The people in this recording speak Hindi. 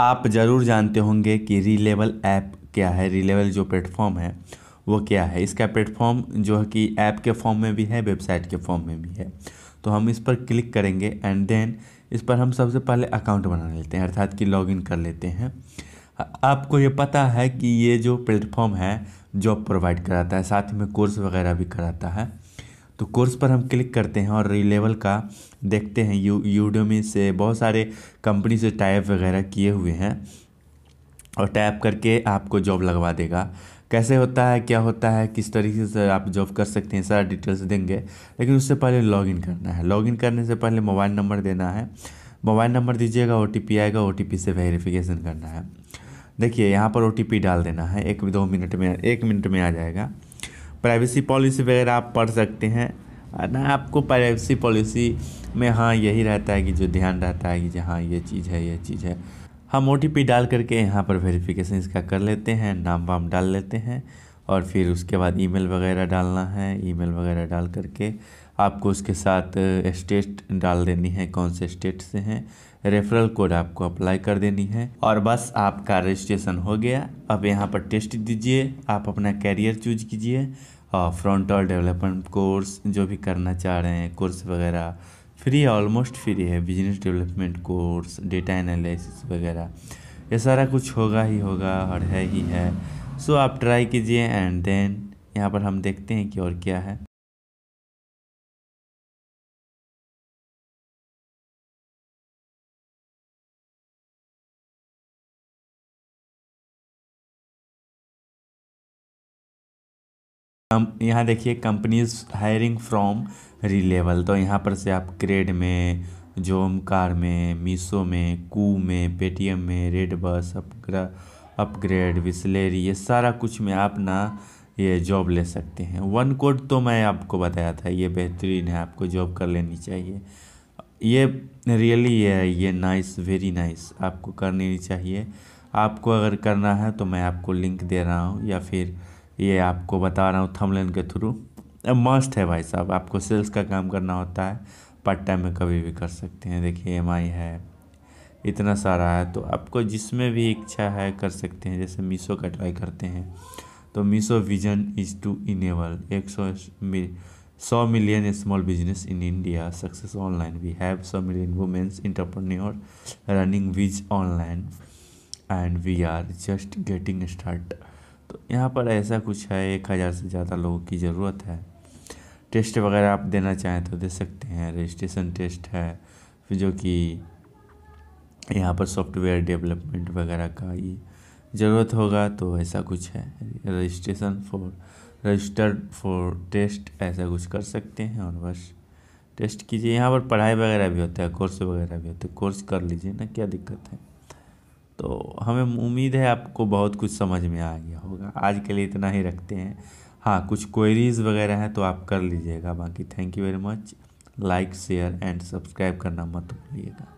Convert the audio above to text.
आप ज़रूर जानते होंगे कि रीलेबल ऐप क्या है रीलेबल जो प्लेटफॉर्म है वो क्या है इसका प्लेटफॉर्म जो है कि ऐप के फॉर्म में भी है वेबसाइट के फॉर्म में भी है तो हम इस पर क्लिक करेंगे एंड देन इस पर हम सबसे पहले अकाउंट बना लेते हैं अर्थात कि लॉगिन कर लेते हैं आपको ये पता है कि ये जो प्लेटफॉर्म है जॉब प्रोवाइड कराता है साथ में कोर्स वगैरह भी कराता है तो कोर्स पर हम क्लिक करते हैं और रिलेवल का देखते हैं यू यूडोमी से बहुत सारे कंपनी से टाइप वगैरह किए हुए हैं और टैप करके आपको जॉब लगवा देगा कैसे होता है क्या होता है किस तरीके से आप जॉब कर सकते हैं सारा डिटेल्स देंगे लेकिन उससे पहले लॉगिन करना है लॉगिन करने से पहले मोबाइल नंबर देना है मोबाइल नंबर दीजिएगा ओ आएगा ओ से वेरीफिकेशन करना है देखिए यहाँ पर ओ डाल देना है एक दो मिनट में एक मिनट में आ जाएगा प्राइवेसी पॉलिसी वगैरह आप पढ़ सकते हैं ना आपको प्राइवेसी पॉलिसी में हाँ यही रहता है कि जो ध्यान रहता है कि हाँ ये चीज़ है ये चीज़ है हम ओ डाल करके यहाँ पर वेरिफिकेशन इसका कर लेते हैं नाम वाम डाल लेते हैं और फिर उसके बाद ईमेल वगैरह डालना है ईमेल वगैरह डाल करके आपको उसके साथ स्टेट डाल देनी है कौन से स्टेट से हैं रेफरल कोड आपको अप्लाई कर देनी है और बस आपका रजिस्ट्रेशन हो गया अब यहाँ पर टेस्ट दीजिए आप अपना कैरियर चूज कीजिए फ्रंटल डेवलपमेंट कोर्स जो भी करना चाह रहे हैं कोर्स वगैरह फ्री ऑलमोस्ट फ्री है business development course data analysis वगैरह ये सारा कुछ होगा ही होगा और है ही है सो आप ट्राई कीजिए एंड देन यहाँ पर हम देखते हैं कि और क्या है यहाँ देखिए कंपनीज हायरिंग फ्रॉम रिलेबल तो यहाँ पर से आप क्रेड में जोमकार में मीशो में कू में पेटीएम में रेड बस अपग्रा अपग्रेड विस्लेरी ये सारा कुछ में आप ना ये जॉब ले सकते हैं वन कोड तो मैं आपको बताया था ये बेहतरीन है आपको जॉब कर लेनी चाहिए ये रियली ये ये नाइस वेरी नाइस आपको करनी चाहिए आपको अगर करना है तो मैं आपको लिंक दे रहा हूँ या फिर ये आपको बता रहा हूँ थमलेन के थ्रू मस्ट है भाई साहब आपको सेल्स का काम करना होता है पार्ट टाइम में कभी भी कर सकते हैं देखिए एम है इतना सारा है तो आपको जिसमें भी इच्छा है कर सकते हैं जैसे मीशो का ट्राई करते हैं तो Meesho vision is to enable एक सौ सौ million small business in India success online we have सौ million womens entrepreneur running with online and we are just getting start तो यहाँ पर ऐसा कुछ है एक हज़ार से ज़्यादा लोगों की ज़रूरत है टेस्ट वगैरह आप देना चाहें तो दे सकते हैं रजिस्ट्रेशन टेस्ट है जो कि यहाँ पर सॉफ्टवेयर डेवलपमेंट वगैरह का ही ज़रूरत होगा तो ऐसा कुछ है registration for registered for test ऐसा कुछ कर सकते हैं और बस टेस्ट कीजिए यहाँ पर पढ़ाई वगैरह भी होता है कोर्स वगैरह भी होता है कोर्स कर लीजिए ना क्या दिक्कत है तो हमें उम्मीद है आपको बहुत कुछ समझ में आ गया होगा आज के लिए इतना ही रखते हैं हाँ कुछ क्वेरीज़ वगैरह हैं तो आप कर लीजिएगा बाकी thank you very much like share and subscribe करना मत भूलिएगा